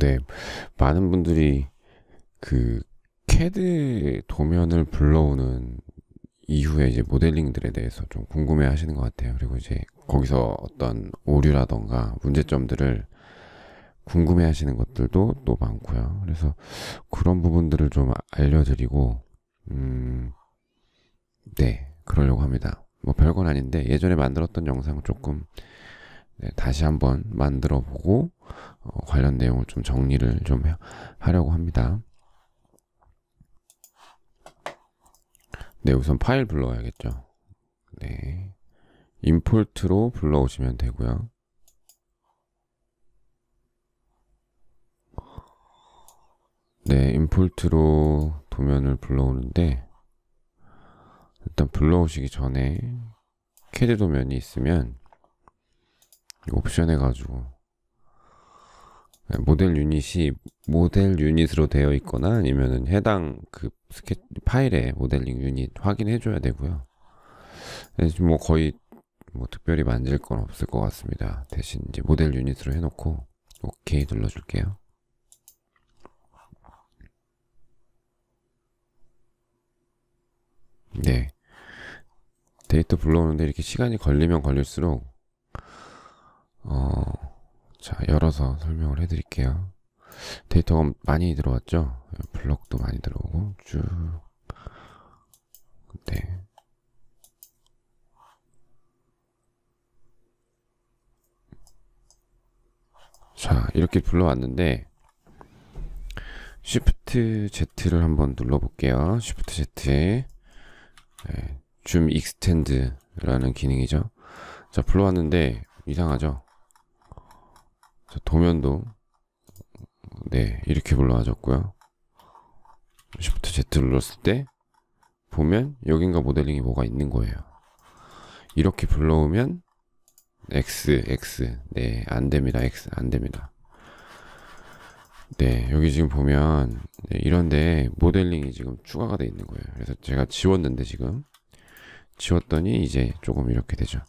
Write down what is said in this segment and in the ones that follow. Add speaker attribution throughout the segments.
Speaker 1: 네, 많은 분들이 그 캐드 도면을 불러오는 이후에 이제 모델링들에 대해서 좀 궁금해 하시는 것 같아요. 그리고 이제 거기서 어떤 오류라던가 문제점들을 궁금해 하시는 것들도 또 많고요. 그래서 그런 부분들을 좀 알려드리고, 음, 네, 그러려고 합니다. 뭐 별건 아닌데 예전에 만들었던 영상 조금 네, 다시 한번 만들어 보고 어, 관련 내용을 좀 정리를 좀 하려고 합니다. 네, 우선 파일 불러야겠죠. 와 네. 임폴트로 불러오시면 되고요. 네, 임폴트로 도면을 불러오는데 일단 불러오시기 전에 캐드 도면이 있으면 옵션 해가지고 네, 모델 유닛이 모델 유닛으로 되어 있거나 아니면은 해당 그 스케 파일에 모델링 유닛 확인해 줘야 되고요. 네, 뭐 거의 뭐 특별히 만질 건 없을 것 같습니다. 대신 이제 모델 유닛으로 해놓고 오케이 눌러줄게요. 네. 데이터 불러오는데 이렇게 시간이 걸리면 걸릴수록 어, 자, 열어서 설명을 해드릴게요. 데이터가 많이 들어왔죠? 블럭도 많이 들어오고, 쭉. 네. 자, 이렇게 불러왔는데, Shift Z를 한번 눌러볼게요. Shift Z에, 네, 줌 익스텐드라는 기능이죠. 자, 불러왔는데, 이상하죠? 도면도 네 이렇게 불러와줬고요. Shift Z 눌렀을 때 보면 여긴가 모델링이 뭐가 있는 거예요. 이렇게 불러오면 X, X 네 안됩니다. X 안됩니다. 네 여기 지금 보면 네, 이런데 모델링이 지금 추가가 돼 있는 거예요. 그래서 제가 지웠는데 지금 지웠더니 이제 조금 이렇게 되죠.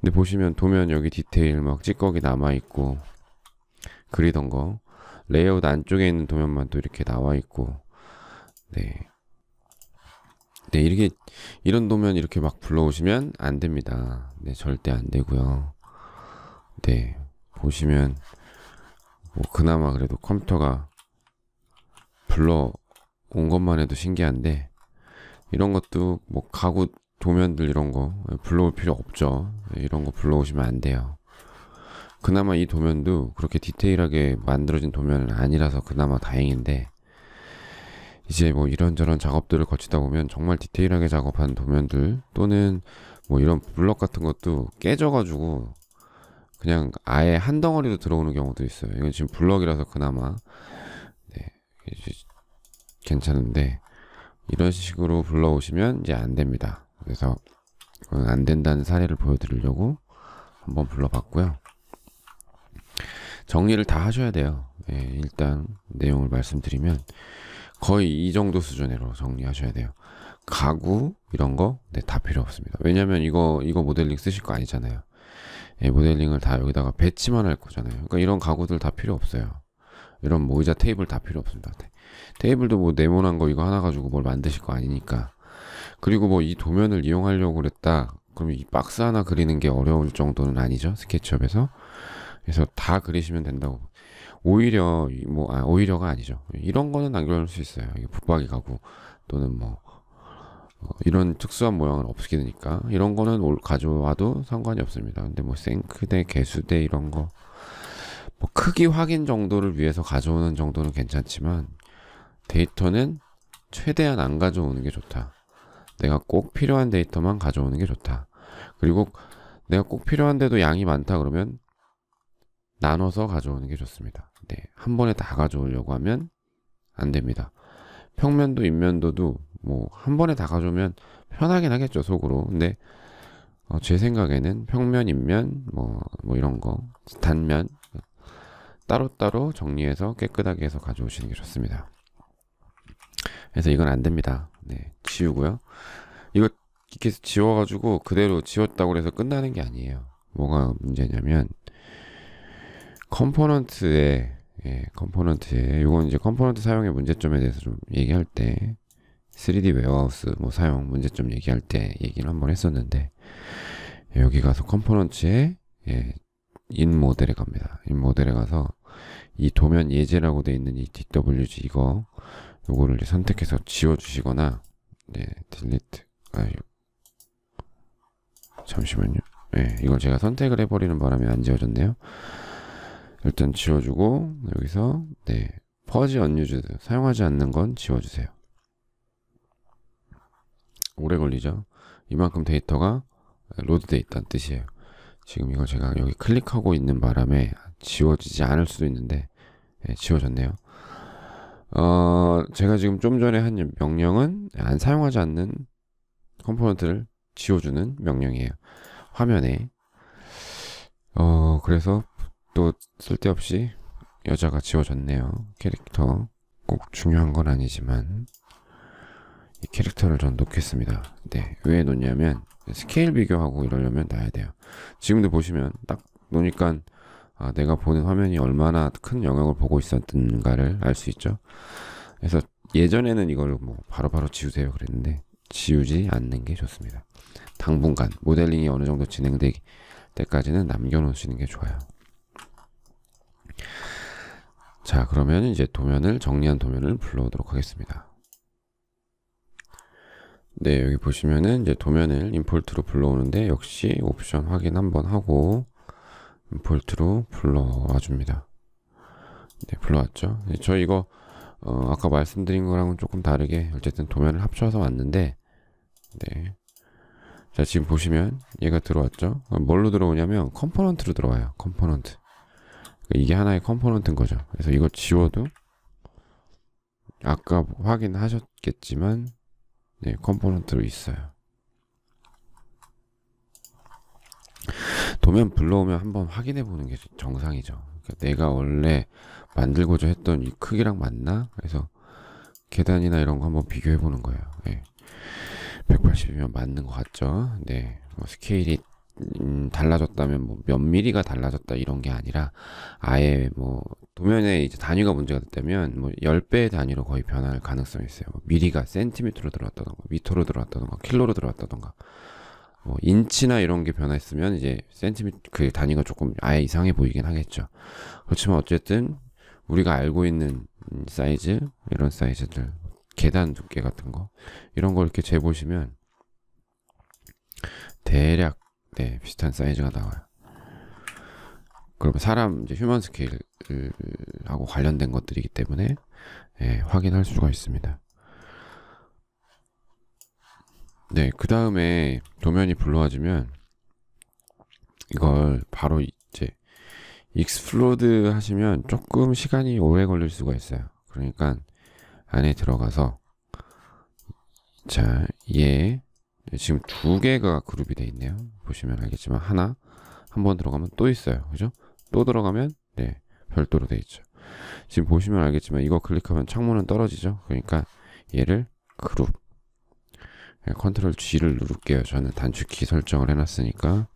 Speaker 1: 근데 보시면 도면 여기 디테일 막 찌꺼기 남아있고 그리던 거 레이아웃 안쪽에 있는 도면만 또 이렇게 나와 있고 네. 네, 이렇게 이런 도면 이렇게 막 불러오시면 안 됩니다. 네, 절대 안 되고요. 네. 보시면 뭐 그나마 그래도 컴퓨터가 불러 온 것만 해도 신기한데 이런 것도 뭐 가구 도면들 이런 거 불러올 필요 없죠. 네, 이런 거 불러오시면 안 돼요. 그나마 이 도면도 그렇게 디테일하게 만들어진 도면은 아니라서 그나마 다행인데 이제 뭐 이런저런 작업들을 거치다 보면 정말 디테일하게 작업한 도면들 또는 뭐 이런 블럭 같은 것도 깨져가지고 그냥 아예 한 덩어리로 들어오는 경우도 있어요. 이건 지금 블럭이라서 그나마 네, 괜찮은데 이런 식으로 불러오시면 이제 안 됩니다. 그래서 안 된다는 사례를 보여드리려고 한번 불러봤고요. 정리를 다 하셔야 돼요. 예, 일단 내용을 말씀드리면 거의 이 정도 수준으로 정리하셔야 돼요. 가구 이런 거 네, 다 필요 없습니다. 왜냐면 이거 이거 모델링 쓰실 거 아니잖아요. 예, 모델링을 다 여기다가 배치만 할 거잖아요. 그러니까 이런 가구들 다 필요 없어요. 이런 모 의자 테이블 다 필요 없습니다. 테이블도 뭐 네모난 거 이거 하나 가지고 뭘 만드실 거 아니니까. 그리고 뭐 이 도면을 이용하려고 그랬다. 그럼 이 박스 하나 그리는 게 어려울 정도는 아니죠. 스케치업에서. 그래서 다 그리시면 된다고. 오히려 뭐 아, 오히려가 아니죠. 이런 거는 남겨놓을 수 있어요. 붙박이 가구 또는 뭐 어, 이런 특수한 모양을 없애니까 이런 거는 올, 가져와도 상관이 없습니다. 근데 뭐 생크대, 개수대 이런 거 뭐 크기 확인 정도를 위해서 가져오는 정도는 괜찮지만 데이터는 최대한 안 가져오는 게 좋다. 내가 꼭 필요한 데이터만 가져오는 게 좋다. 그리고 내가 꼭 필요한데도 양이 많다 그러면 나눠서 가져오는 게 좋습니다. 네, 한 번에 다 가져오려고 하면 안 됩니다. 평면도 인면도도 뭐 한 번에 다 가져오면 편하긴 하겠죠 속으로. 근데 어, 제 생각에는 평면, 인면, 뭐, 뭐 이런 거 단면 따로따로 정리해서 깨끗하게 해서 가져오시는 게 좋습니다. 그래서 이건 안 됩니다. 네, 지우고요. 이거 이렇게 지워가지고 그대로 지웠다고 해서 끝나는 게 아니에요. 뭐가 문제냐면 컴포넌트에 예, 컴포넌트에 이건 이제 컴포넌트 사용의 문제점에 대해서 좀 얘기할 때 3D 웨어하우스 뭐 사용 문제점 얘기할 때 얘기를 한번 했었는데 여기 가서 컴포넌트에 예, 인 모델에 갑니다. 인 모델에 가서 이 도면 예제라고 돼 있는 이 DWG 이거 요거를 선택해서 지워주시거나 예, 네, 딜리트 아유 잠시만요. 예, 이걸 제가 선택을 해버리는 바람에 안 지워졌네요. 일단 지워주고 여기서 네 퍼지 언유즈드 사용하지 않는 건 지워주세요. 오래 걸리죠. 이만큼 데이터가 로드돼 있다는 뜻이에요. 지금 이걸 제가 여기 클릭하고 있는 바람에 지워지지 않을 수도 있는데 예, 지워졌네요. 어, 제가 지금 좀 전에 한 명령은 안 사용하지 않는 컴포넌트를 지워주는 명령이에요. 화면에 어, 그래서 또 쓸데없이 여자가 지워졌네요. 캐릭터 꼭 중요한 건 아니지만 이 캐릭터를 전 놓겠습니다. 네, 왜 놓냐면 스케일 비교하고 이러려면 놔야 돼요. 지금도 보시면 딱 놓으니까 아, 내가 보는 화면이 얼마나 큰영역을 보고 있었는가를 알 수 있죠. 그래서 예전에는 이걸 뭐 바로바로 지우세요 그랬는데 지우지 않는 게 좋습니다. 당분간 모델링이 어느 정도 진행되기 때까지는 남겨놓으시는 게 좋아요. 자, 그러면 이제 도면을 정리한 도면을 불러오도록 하겠습니다. 네, 여기 보시면은 이제 도면을 임폴트로 불러오는데 역시 옵션 확인 한번 하고 임폴트로 불러와 줍니다. 네, 불러왔죠. 네, 저 이거 어, 아까 말씀드린 거랑은 조금 다르게 어쨌든 도면을 합쳐서 왔는데 네. 자, 지금 보시면 얘가 들어왔죠. 어, 뭘로 들어오냐면 컴포넌트로 들어와요. 컴포넌트. 이게 하나의 컴포넌트인 거죠. 그래서 이거 지워도 아까 확인하셨겠지만 네, 컴포넌트로 있어요. 도면 불러오면 한번 확인해 보는 게 정상이죠. 그러니까 내가 원래 만들고자 했던 이 크기랑 맞나? 그래서 계단이나 이런 거 한번 비교해 보는 거예요. 네. 180이면 맞는 것 같죠? 네. 뭐 스케일이 음, 달라졌다면 뭐 몇 미리가 달라졌다 이런 게 아니라 아예 뭐 도면에 이제 단위가 문제가 됐다면 뭐1 0배 단위로 거의 변할 가능성이 있어요. 뭐 미리가 센티미터로 들어왔다던가 미터로 들어왔다던가 킬로로 들어왔다던가 뭐 인치나 이런 게 변했으면 이제 센티미터 그 단위가 조금 아예 이상해 보이긴 하겠죠. 그렇지만 어쨌든 우리가 알고 있는 음, 사이즈 이런 사이즈들 계단 두께 같은 거 이런 걸 이렇게 재보시면 대략 네, 비슷한 사이즈가 나와요. 그러면 사람 이제 휴먼 스케일하고 관련된 것들이기 때문에 네, 확인할 수가 있습니다. 네, 그 다음에 도면이 불러와지면 이걸 바로 이제 익스플로드 하시면 조금 시간이 오래 걸릴 수가 있어요. 그러니까 안에 들어가서 자, 얘 네, 지금 두 개가 그룹이 돼 있네요. 보시면 알겠지만 하나 한 번 들어가면 또 있어요. 그죠? 또 들어가면 네 별도로 돼 있죠. 지금 보시면 알겠지만 이거 클릭하면 창문은 떨어지죠. 그러니까 얘를 그룹 네, 컨트롤 G를 누를게요. 저는 단축키 설정을 해놨으니까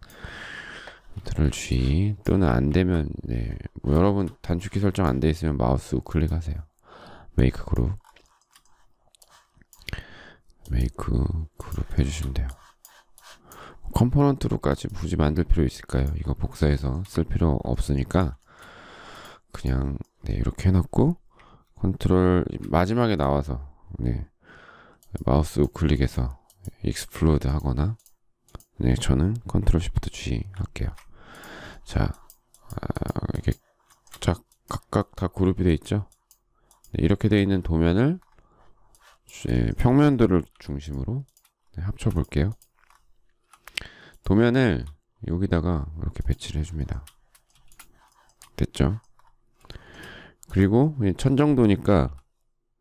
Speaker 1: 컨트롤 G 또는 안 되면 네, 뭐 여러분 단축키 설정 안 돼 있으면 마우스 클릭하세요 메이크 그룹 메이크 해 주시면 돼요. 컴포넌트로까지 굳이 만들 필요 있을까요? 이거 복사해서 쓸 필요 없으니까 그냥 네, 이렇게 해놨고 컨트롤 마지막에 나와서 네, 마우스 우클릭해서 익스플로드 하거나 네, 저는 컨트롤 시프트 G 할게요. 자, 아, 이게 자, 각각 다 그룹이 돼 있죠? 네, 이렇게 돼 있는 도면을 네, 평면들을 중심으로 네, 합쳐볼게요. 도면을 여기다가 이렇게 배치를 해줍니다. 됐죠? 그리고 천 정도니까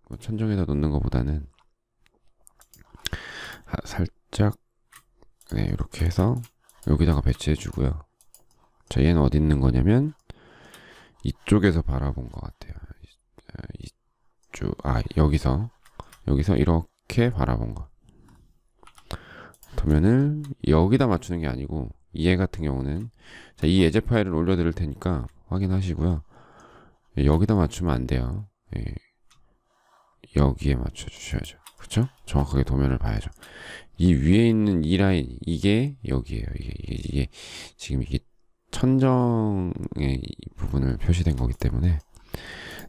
Speaker 1: 뭐 천정에다 놓는 것보다는 아, 살짝 네, 이렇게 해서 여기다가 배치해 주고요. 자, 얘는 어디 있는 거냐면 이쪽에서 바라본 것 같아요. 아, 이쪽, 아, 여기서 여기서 이렇게 바라본 것. 도면을 여기다 맞추는 게 아니고 얘 같은 경우는 자, 이 예제 파일을 올려드릴 테니까 확인하시고요. 예, 여기다 맞추면 안 돼요. 예. 여기에 맞춰주셔야죠. 그쵸 정확하게 도면을 봐야죠. 이 위에 있는 이 라인 이게 여기에요. 이게, 이게, 이게 지금 이게 천정의 부분을 표시된 거기 때문에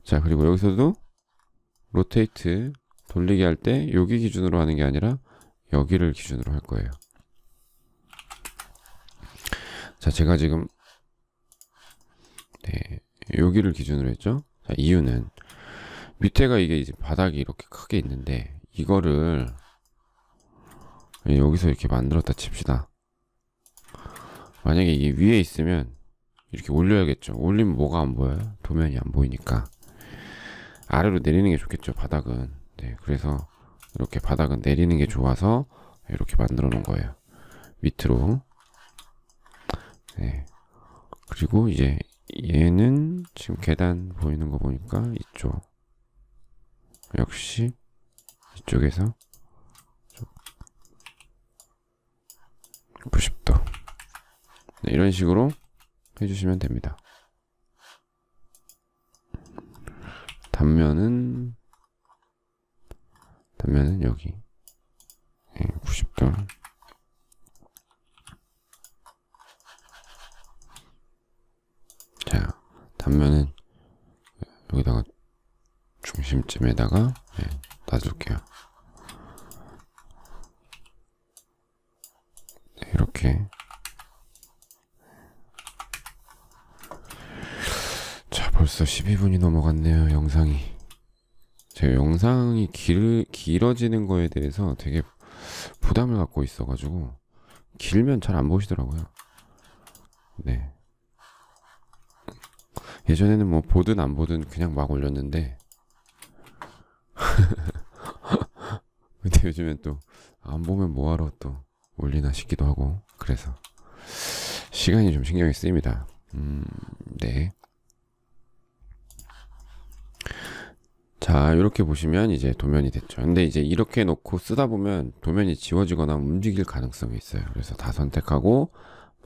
Speaker 1: 자 그리고 여기서도 로테이트 돌리기 할 때 여기 기준으로 하는 게 아니라 여기를 기준으로 할 거예요. 자, 제가 지금 네, 여기를 기준으로 했죠. 자, 이유는 밑에가 이게 이제 바닥이 이렇게 크게 있는데 이거를 여기서 이렇게 만들었다 칩시다. 만약에 이게 위에 있으면 이렇게 올려야겠죠. 올리면 뭐가 안 보여요? 도면이 안 보이니까. 아래로 내리는 게 좋겠죠, 바닥은. 네, 그래서 이렇게 바닥은 내리는 게 좋아서 이렇게 만들어 놓은 거예요. 밑으로. 네. 그리고 이제 얘는 지금 계단 보이는 거 보니까 이쪽. 역시 이쪽에서 90도. 네, 이런 식으로 해주시면 됩니다. 단면은 되면은 여기 90도 예, 자 단면은 여기다가 중심쯤에다가 네, 놔둘게요 네, 이렇게 자 벌써 12분이 넘어갔네요 영상이 제가 영상이 길, 길어지는 거에 대해서 되게 부담을 갖고 있어가지고 길면 잘 안 보시더라고요. 네. 예전에는 뭐 보든 안 보든 그냥 막 올렸는데 근데 요즘엔 또 안 보면 뭐하러 또 올리나 싶기도 하고 그래서 시간이 좀 신경이 쓰입니다. 음, 네. 자 이렇게 보시면 이제 도면이 됐죠 근데 이제 이렇게 놓고 쓰다 보면 도면이 지워지거나 움직일 가능성이 있어요 그래서 다 선택하고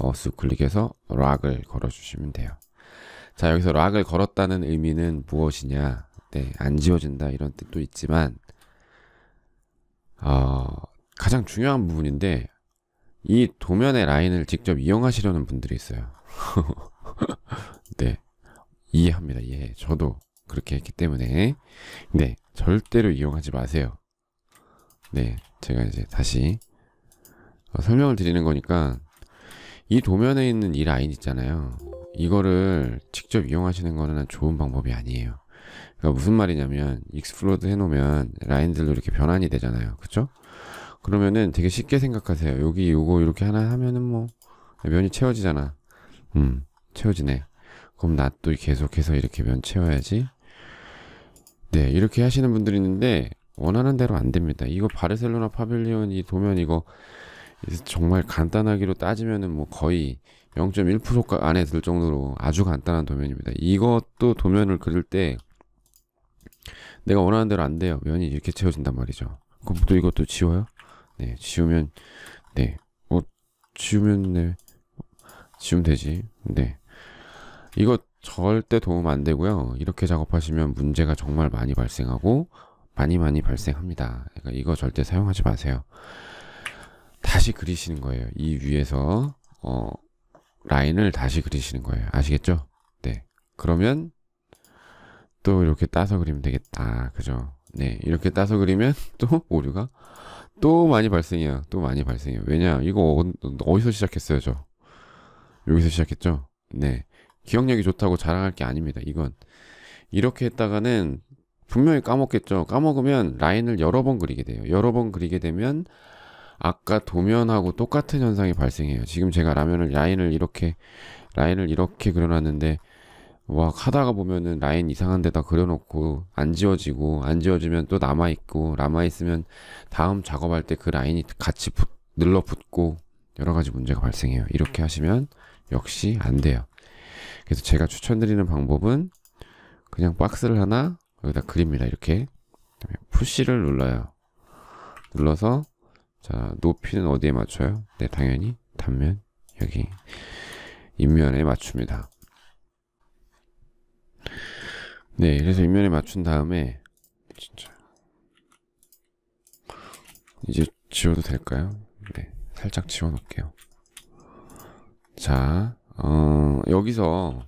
Speaker 1: 마우스 클릭해서 락을 걸어 주시면 돼요 자 여기서 락을 걸었다는 의미는 무엇이냐 네, 안 지워진다 이런 뜻도 있지만 어, 가장 중요한 부분인데 이 도면의 라인을 직접 이용하시려는 분들이 있어요 네 이해합니다 이해 저도 그렇게 했기 때문에 네 절대로 이용하지 마세요. 네 제가 이제 다시 어, 설명을 드리는 거니까 이 도면에 있는 이 라인 있잖아요. 이거를 직접 이용하시는 거는 좋은 방법이 아니에요. 그러니까 무슨 말이냐면 익스플로드 해놓으면 라인들로 이렇게 변환이 되잖아요. 그쵸? 그러면은 되게 쉽게 생각하세요. 여기 요거 이렇게 하나 하면은 뭐 면이 채워지잖아. 음 채워지네. 그럼 나 또 계속해서 이렇게 면 채워야지. 네, 이렇게 하시는 분들이 있는데 원하는 대로 안 됩니다. 이거 바르셀로나 파빌리온 이 도면 이거 정말 간단하기로 따지면은 뭐 거의 0.1% 안에 들 정도로 아주 간단한 도면입니다. 이것도 도면을 그릴 때 내가 원하는 대로 안 돼요. 면이 이렇게 채워진단 말이죠. 그럼 또 이것도 지워요? 네, 지우면 네, 뭐 지우면 네, 지우면 되지. 네, 이거 절대 도움 안 되고요. 이렇게 작업하시면 문제가 정말 많이 발생하고 많이 많이 발생합니다. 그러니까 이거 절대 사용하지 마세요. 다시 그리시는 거예요. 이 위에서 어, 라인을 다시 그리시는 거예요. 아시겠죠? 네. 그러면 또 이렇게 따서 그리면 되겠다. 그죠? 네. 이렇게 따서 그리면 또 오류가 또 많이 발생해요. 또 많이 발생해요. 왜냐? 이거 어, 디서 시작했어요, 저? 여기서 시작했죠? 네. 기억력이 좋다고 자랑할 게 아닙니다. 이건 이렇게 했다가는 분명히 까먹겠죠. 까먹으면 라인을 여러 번 그리게 돼요. 여러 번 그리게 되면 아까 도면하고 똑같은 현상이 발생해요. 지금 제가 라면을 라인을 이렇게 라인을 이렇게 그려놨는데 와 하다가 보면은 라인 이상한 데다 그려놓고 안 지워지고 안 지워지면 또 남아 있고 남아 있으면 다음 작업할 때 그 라인이 같이 붙, 늘러붙고 여러 가지 문제가 발생해요. 이렇게 하시면 역시 안 돼요. 그래서 제가 추천드리는 방법은 그냥 박스를 하나 여기다 그립니다. 이렇게 푸시를 눌러요. 눌러서 자 높이는 어디에 맞춰요? 네 당연히 단면 여기 인면에 맞춥니다. 네 그래서 인면에 맞춘 다음에 진짜 이제 지워도 될까요? 네 살짝 지워놓을게요. 자 어, 여기서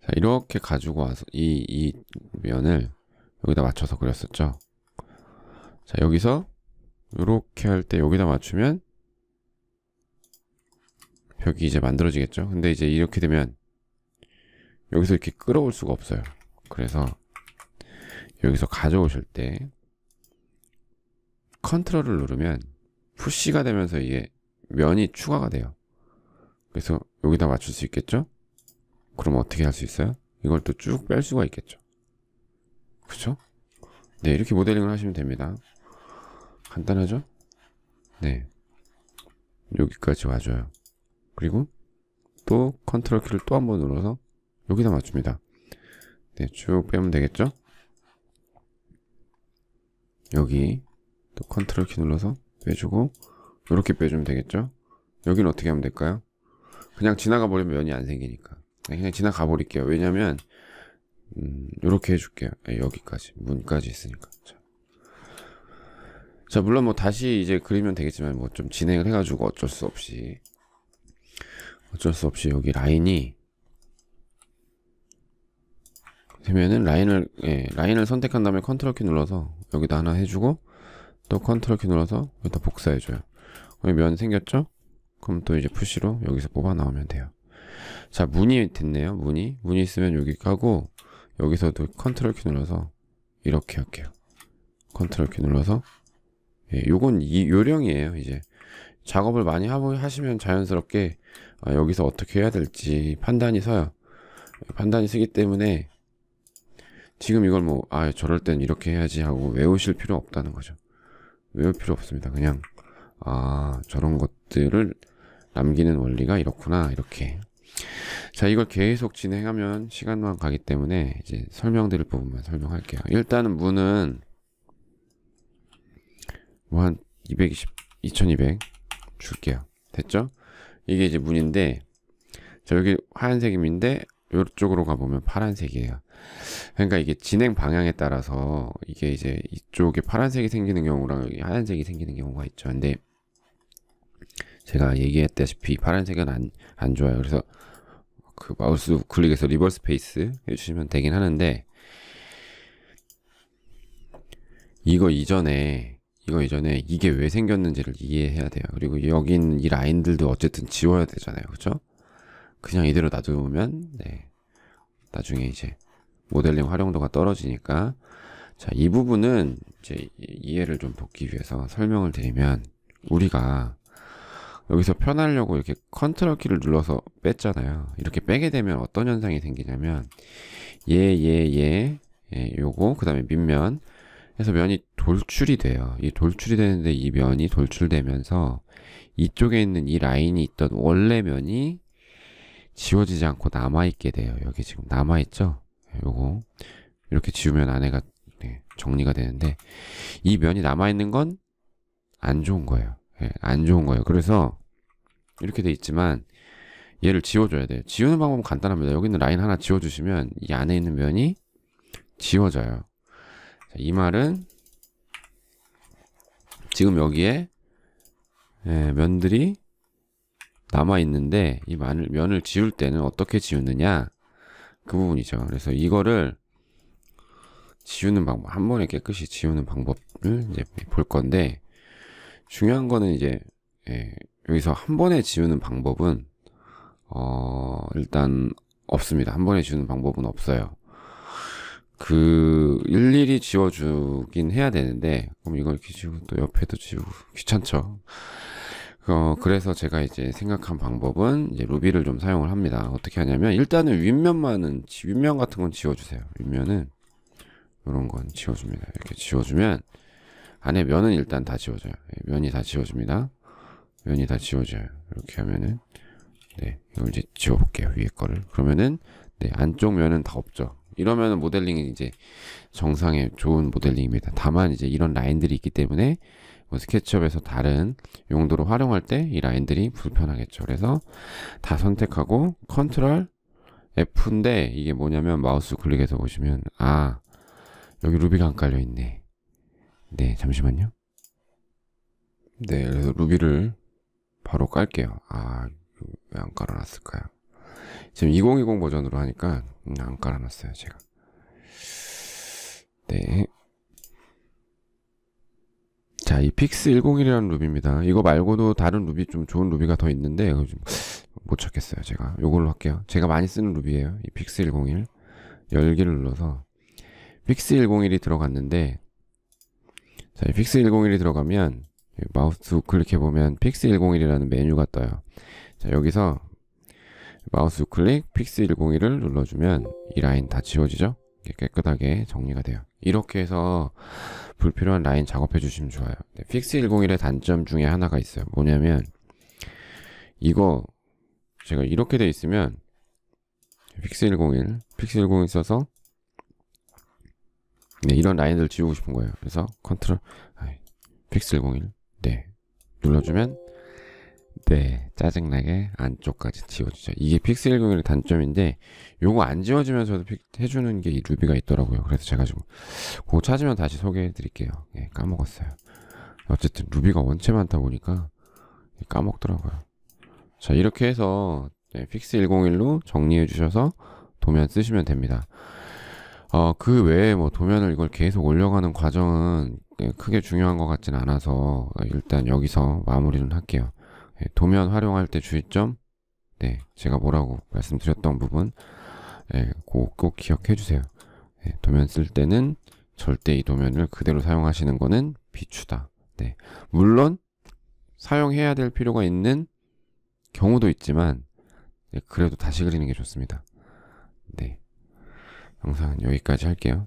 Speaker 1: 자, 이렇게 가지고 와서 이, 이 면을 여기다 맞춰서 그렸었죠. 자, 여기서 이렇게 할 때 여기다 맞추면 벽이 이제 만들어지겠죠. 근데 이제 이렇게 되면 여기서 이렇게 끌어올 수가 없어요. 그래서 여기서 가져오실 때 컨트롤을 누르면 푸시가 되면서 이게 면이 추가가 돼요. 그래서 여기다 맞출 수 있겠죠? 그럼 어떻게 할 수 있어요? 이걸 또 쭉 뺄 수가 있겠죠. 그쵸 네, 이렇게 모델링을 하시면 됩니다. 간단하죠? 네. 여기까지 와줘요. 그리고 또 컨트롤 키를 또 한 번 눌러서 여기다 맞춥니다. 네, 쭉 빼면 되겠죠? 여기 또 컨트롤 키 눌러서 빼주고 이렇게 빼주면 되겠죠? 여기는 어떻게 하면 될까요? 그냥 지나가 버리면 면이 안 생기니까 네, 그냥 지나가 버릴게요 왜냐면 음, 이렇게 해줄게요 네, 여기까지 문까지 있으니까 자. 자 물론 뭐 다시 이제 그리면 되겠지만 뭐 좀 진행을 해가지고 어쩔 수 없이 어쩔 수 없이 여기 라인이 되면은 라인을 예, 라인을 선택한 다음에 컨트롤 키 눌러서 여기다 하나 해주고 또 컨트롤 키 눌러서 여기다 복사해줘요. 면 생겼죠? 그럼 또 이제 푸시로 여기서 뽑아 나오면 돼요. 자, 문이 됐네요. 문이. 문이 있으면 여기 까고, 여기서도 컨트롤 키 눌러서 이렇게 할게요. 컨트롤 키 눌러서 예, 요건 이 요령이에요. 이제 작업을 많이 하시면 자연스럽게 아, 여기서 어떻게 해야 될지 판단이 서요. 판단이 서기 때문에 지금 이걸 뭐, 아, 저럴 땐 이렇게 해야지 하고 외우실 필요 없다는 거죠. 외울 필요 없습니다. 그냥, 아, 저런 것들을 남기는 원리가 이렇구나 이렇게 자 이걸 계속 진행하면 시간만 가기 때문에 이제 설명드릴 부분만 설명할게요 일단은 문은 뭐 한 220, 2200 줄게요 됐죠? 이게 이제 문인데 자 여기 하얀색임인데 이쪽으로 가보면 파란색이에요 그러니까 이게 진행 방향에 따라서 이게 이제 이쪽에 파란색이 생기는 경우랑 여기 하얀색이 생기는 경우가 있죠 근데 제가 얘기했다시피 파란색은 안, 안 좋아요. 그래서 그 마우스 클릭해서 리버스 페이스 해주시면 되긴 하는데 이거 이전에 이거 이전에 이게 왜 생겼는지를 이해해야 돼요. 그리고 여기 있는 이 라인들도 어쨌든 지워야 되잖아요. 그렇죠? 그냥 이대로 놔두면 네. 나중에 이제 모델링 활용도가 떨어지니까 자, 이 부분은 이제 이해를 좀 돕기 위해서 설명을 드리면 우리가 여기서 편하려고 이렇게 컨트롤 키를 눌러서 뺐잖아요. 이렇게 빼게 되면 어떤 현상이 생기냐면 예예예 예, 얘, 예, 예, 예, 요거 그 다음에 밑면 해서 면이 돌출이 돼요. 이 돌출이 되는데 이 면이 돌출되면서 이쪽에 있는 이 라인이 있던 원래 면이 지워지지 않고 남아있게 돼요. 여기 지금 남아있죠? 네, 요거 이렇게 지우면 안에가 네, 정리가 되는데 이 면이 남아있는 건 안 좋은 거예요. 예, 안 좋은 거예요. 그래서 이렇게 돼 있지만 얘를 지워줘야 돼요. 지우는 방법은 간단합니다. 여기 있는 라인 하나 지워주시면 이 안에 있는 면이 지워져요. 자, 이 말은 지금 여기에 예, 면들이 남아있는데 이 면을 지울 때는 어떻게 지우느냐 그 부분이죠. 그래서 이거를 지우는 방법, 한 번에 깨끗이 지우는 방법을 이제 볼 건데 중요한 거는 이제 예, 여기서 한 번에 지우는 방법은 어, 일단 없습니다. 한 번에 지우는 방법은 없어요. 그 일일이 지워주긴 해야 되는데 그럼 이걸 이렇게 지우고 또 옆에도 지우고 귀찮죠. 어, 그래서 제가 이제 생각한 방법은 이제 루비를 좀 사용을 합니다. 어떻게 하냐면 일단은 윗면만은 윗면 같은 건 지워주세요. 윗면은 이런 건 지워줍니다. 이렇게 지워주면 안에 면은 일단 다 지워져요. 예, 면이 다 지워집니다. 면이 다 지워져요. 이렇게 하면은 네 이걸 이제 지워볼게요 위에 거를. 그러면은 네 안쪽 면은 다 없죠. 이러면 모델링이 이제 정상의 좋은 모델링입니다. 다만 이제 이런 라인들이 있기 때문에 뭐 스케치업에서 다른 용도로 활용할 때 이 라인들이 불편하겠죠. 그래서 다 선택하고 컨트롤 F인데 이게 뭐냐면 마우스 클릭해서 보시면 아 여기 루비가 안 깔려있네 네, 잠시만요. 네, 그래서 루비를 바로 깔게요. 아, 왜 안 깔아놨을까요? 지금 2020 버전으로 하니까 음, 안 깔아놨어요, 제가. 네. 자, 이 픽스 101이라는 루비입니다. 이거 말고도 다른 루비 좀 좋은 루비가 더 있는데 못 찾겠어요, 제가. 요걸로 할게요. 제가 많이 쓰는 루비예요. 이 픽스 101. 열기를 눌러서 픽스 101이 들어갔는데 자, 픽스 101이 들어가면 마우스 우클릭해 보면 픽스 101이라는 메뉴가 떠요. 자, 여기서 마우스 우클릭 픽스 101을 눌러주면 이 라인 다 지워지죠? 깨끗하게 정리가 돼요. 이렇게 해서 불필요한 라인 작업해 주시면 좋아요. 네, 픽스 101의 단점 중에 하나가 있어요. 뭐냐면 이거 제가 이렇게 돼 있으면 픽스 101, 픽스 101 써서 네, 이런 라인을 지우고 싶은 거예요. 그래서 컨트롤 픽스 101 네. 눌러주면 네, 짜증나게 안쪽까지 지워지죠. 이게 픽스 101의 단점인데 요거 안 지워지면서도 해주는 게 이 루비가 있더라고요. 그래서 제가 지금 그거 찾으면 다시 소개해 드릴게요. 예, 까먹었어요. 어쨌든 루비가 원체 많다 보니까 예, 까먹더라고요. 자, 이렇게 해서 픽스 101로 정리해 주셔서 도면 쓰시면 됩니다. 어, 그 외에 뭐 도면을 이걸 계속 올려가는 과정은 예, 크게 중요한 것 같진 않아서 일단 여기서 마무리는 할게요. 예, 도면 활용할 때 주의점, 네, 제가 뭐라고 말씀드렸던 부분, 예, 꼭, 꼭 기억해 주세요. 예, 도면 쓸 때는 절대 이 도면을 그대로 사용하시는 거는 비추다. 네, 물론 사용해야 될 필요가 있는 경우도 있지만, 예, 그래도 다시 그리는 게 좋습니다. 네. 영상 여기까지 할게요.